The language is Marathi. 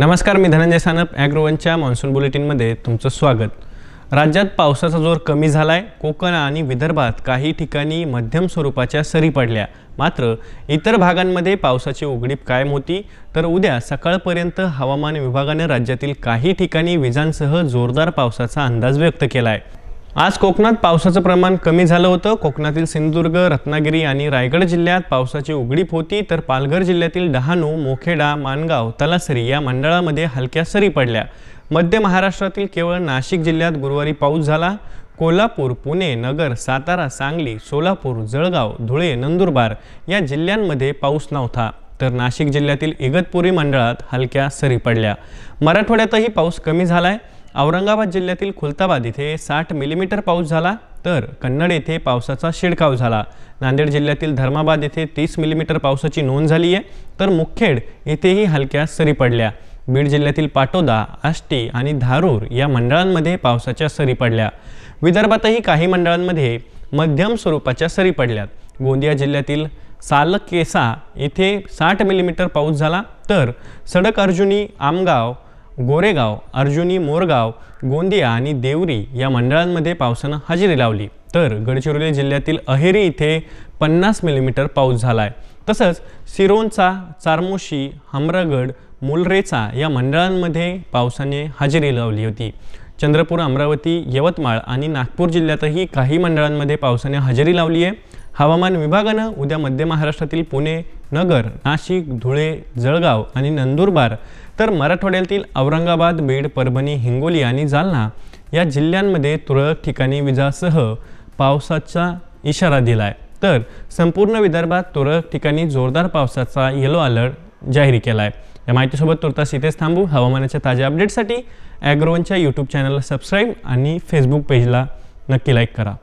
नमस्कार मी धनंजय सानप ॲग्रोवनच्या मान्सून बुलेटिनमध्ये तुमचं स्वागत राज्यात पावसाचा जोर कमी झाला आहे कोकण आणि विदर्भात काही ठिकाणी मध्यम स्वरूपाच्या सरी पडल्या मात्र इतर भागांमध्ये पावसाची उघडीप कायम होती तर उद्या सकाळपर्यंत हवामान विभागानं राज्यातील काही ठिकाणी विजांसह जोरदार पावसाचा अंदाज व्यक्त केला आहे आज कोकणात पावसाचं प्रमाण कमी झालं होतं कोकणातील सिंधुदुर्ग रत्नागिरी आणि रायगड जिल्ह्यात पावसाची उघडीप होती तर पालघर जिल्ह्यातील डहाणू मोखेडा मानगाव तलासरी या मंडळामध्ये हलक्या सरी पडल्या मध्य महाराष्ट्रातील केवळ नाशिक जिल्ह्यात गुरुवारी पाऊस झाला कोल्हापूर पुणे नगर सातारा सांगली सोलापूर जळगाव धुळे नंदुरबार या जिल्ह्यांमध्ये पाऊस नव्हता तर नाशिक जिल्ह्यातील इगतपुरी मंडळात हलक्या सरी पडल्या मराठवाड्यातही पाऊस कमी झाला आहे औरंगाबाद जिल्ह्यातील खुलताबाद इथे साठ मिलीमीटर पाऊस झाला तर कन्नड येथे पावसाचा शिडकाव झाला नांदेड जिल्ह्यातील धर्माबाद येथे तीस मिलीमीटर पावसाची नोंद झाली आहे तर मुखेड येथेही हलक्या सरी पडल्या बीड जिल्ह्यातील पाटोदा आष्टी आणि धारूर या मंडळांमध्ये पावसाच्या सरी पडल्या विदर्भातही काही मंडळांमध्ये मध्यम स्वरूपाच्या सरी पडल्यात गोंदिया जिल्ह्यातील सालकेसा येथे साठ मिलीमीटर पाऊस झाला तर सडक अर्जुनी आमगाव गोरेगाव अर्जुनी मोरगाव गोंदिया आणि देवरी या मंडळांमध्ये पावसानं हजेरी लावली तर गडचिरोली जिल्ह्यातील अहेरी इथे पन्नास मिलीमीटर पाऊस झाला आहे तसंच सिरोंचा चारमोशी हमरागड मुलरेचा या मंडळांमध्ये पावसाने हजेरी लावली होती चंद्रपूर अमरावती यवतमाळ आणि नागपूर जिल्ह्यातही काही मंडळांमध्ये पावसाने हजेरी लावली आहे हवामान विभागानं उद्या मध्य महाराष्ट्रातील पुणे नगर नाशिक धुळे जळगाव आणि नंदुरबार तर मराठवाड्यातील औरंगाबाद बीड परभणी हिंगोली आणि जालना या जिल्ह्यांमध्ये तुरळक ठिकाणी विजासह पावसाचा इशारा दिला आहे तर संपूर्ण विदर्भात तुरळक ठिकाणी जोरदार पावसाचा येलो अलर्ट जाहीर केला आहे या माहितीसोबत तुर्तास इथेच थांबू हवामानाच्या ताज्या अपडेटसाठी ॲग्रोवनच्या यूट्यूब चॅनलला सबस्क्राईब आणि फेसबुक पेजला नक्की लाईक करा